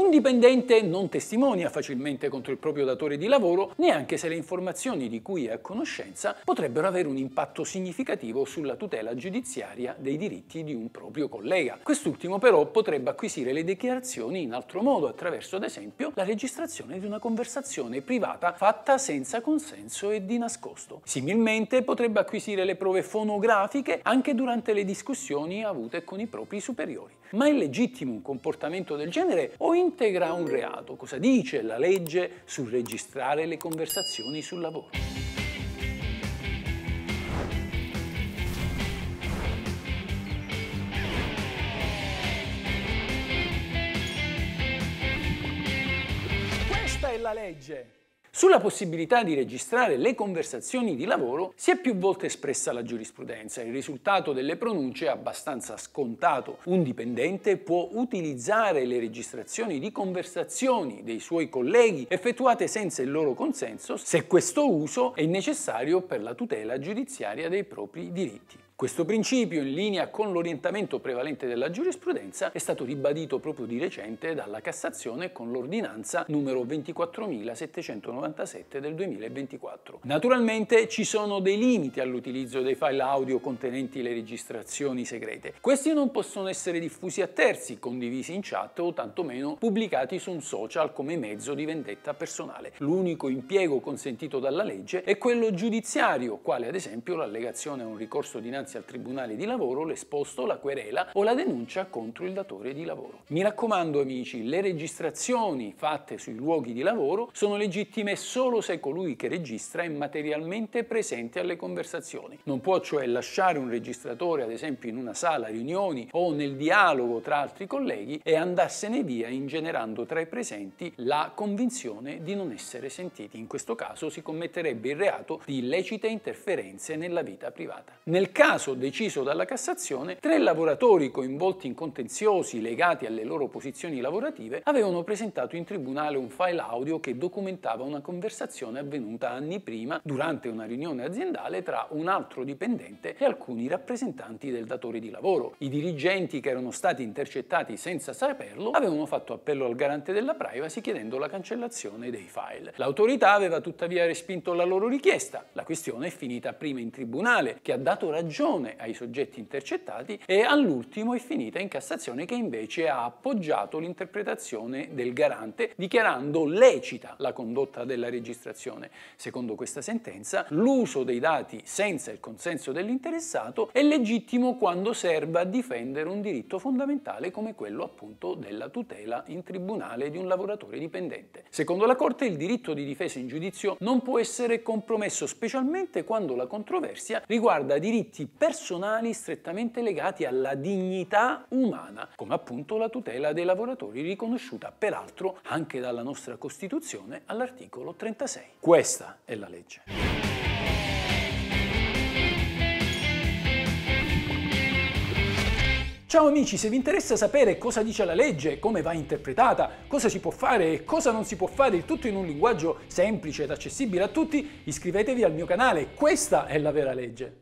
Un dipendente non testimonia facilmente contro il proprio datore di lavoro, neanche se le informazioni di cui è a conoscenza potrebbero avere un impatto significativo sulla tutela giudiziaria dei diritti di un proprio collega. Quest'ultimo però potrebbe acquisire le dichiarazioni in altro modo, attraverso ad esempio la registrazione di una conversazione privata fatta senza consenso e di nascosto. Similmente potrebbe acquisire le prove fonografiche anche durante le discussioni avute con i propri superiori. Ma è legittimo un comportamento del genere o integra un reato? Cosa dice la legge sul registrare le conversazioni sul lavoro? Questa è la legge. Sulla possibilità di registrare le conversazioni di lavoro si è più volte espressa la giurisprudenza. Il risultato delle pronunce è abbastanza scontato. Un dipendente può utilizzare le registrazioni di conversazioni dei suoi colleghi effettuate senza il loro consenso se questo uso è necessario per la tutela giudiziaria dei propri diritti. Questo principio, in linea con l'orientamento prevalente della giurisprudenza, è stato ribadito proprio di recente dalla Cassazione con l'ordinanza numero 24797 del 2024. Naturalmente ci sono dei limiti all'utilizzo dei file audio contenenti le registrazioni segrete. Questi non possono essere diffusi a terzi, condivisi in chat o tantomeno pubblicati su un social come mezzo di vendetta personale. L'unico impiego consentito dalla legge è quello giudiziario, quale ad esempio l'allegazione a un ricorso dinanzi dinanzi al Tribunale di Lavoro l'esposto, la querela o la denuncia contro il datore di lavoro. Mi raccomando amici, le registrazioni fatte sui luoghi di lavoro sono legittime solo se colui che registra è materialmente presente alle conversazioni. Non può cioè lasciare un registratore ad esempio in una sala riunioni o nel dialogo tra altri colleghi e andarsene via ingenerando tra i presenti la convinzione di non essere sentiti. In questo caso si commetterebbe il reato di illecite interferenze nella vita privata. Nel caso caso deciso dalla Cassazione, tre lavoratori coinvolti in contenziosi legati alle loro posizioni lavorative avevano presentato in tribunale un file audio che documentava una conversazione avvenuta anni prima durante una riunione aziendale tra un altro dipendente e alcuni rappresentanti del datore di lavoro. I dirigenti che erano stati intercettati senza saperlo avevano fatto appello al garante della privacy chiedendo la cancellazione dei file. L'autorità aveva tuttavia respinto la loro richiesta. La questione è finita prima in tribunale, che ha dato ragione Cassazione ai soggetti intercettati e all'ultimo è finita in Cassazione che invece ha appoggiato l'interpretazione del garante dichiarando lecita la condotta della registrazione. Secondo questa sentenza l'uso dei dati senza il consenso dell'interessato è legittimo quando serva a difendere un diritto fondamentale come quello appunto della tutela in tribunale di un lavoratore dipendente. Secondo la Corte il diritto di difesa in giudizio non può essere compromesso specialmente quando la controversia riguarda diritti personali strettamente legati alla dignità umana, come appunto la tutela dei lavoratori riconosciuta peraltro anche dalla nostra Costituzione all'articolo 36. Questa è la legge. Ciao amici, se vi interessa sapere cosa dice la legge, come va interpretata, cosa si può fare e cosa non si può fare, il tutto in un linguaggio semplice ed accessibile a tutti, iscrivetevi al mio canale, questa è la vera legge.